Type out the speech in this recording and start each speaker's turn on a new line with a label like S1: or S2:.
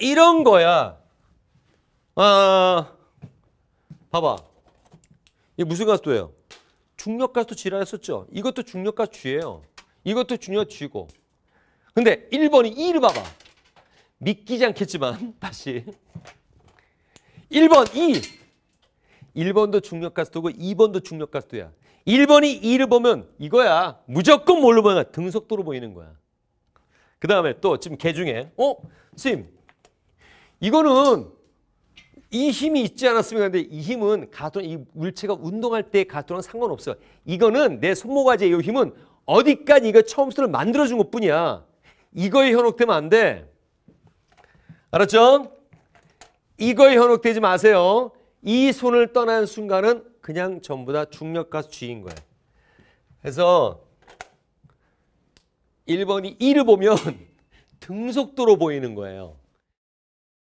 S1: 이런 거야. 아, 봐봐. 이게 무슨 가수도예요? 중력가수도 지랄했었죠. 이것도 중력가수 쥐예요. 이것도 중력 쥐고. 근데 1번이 2를 봐봐. 믿기지 않겠지만 다시 1번 2 1번도 중력가수도고 2번도 중력가수도야 1번이 2를 보면 이거야 무조건 뭘로 보냐 등속도로 보이는 거야 그 다음에 또 지금 개 중에 어? 스님 이거는 이 힘이 있지 않았으면 근데 이 힘은 가토 이 물체가 운동할 때 가토랑 상관없어. 이거는 내 손모가지의 이 힘은 어디까지 이거 처음부터 만들어 준 것뿐이야. 이거에 현혹되면 안 돼. 알았죠? 이거에 현혹되지 마세요. 이 손을 떠난 순간은 그냥 전부 다 중력과 G인 거예 그래서 1번이 2를 보면 등속도로 보이는 거예요.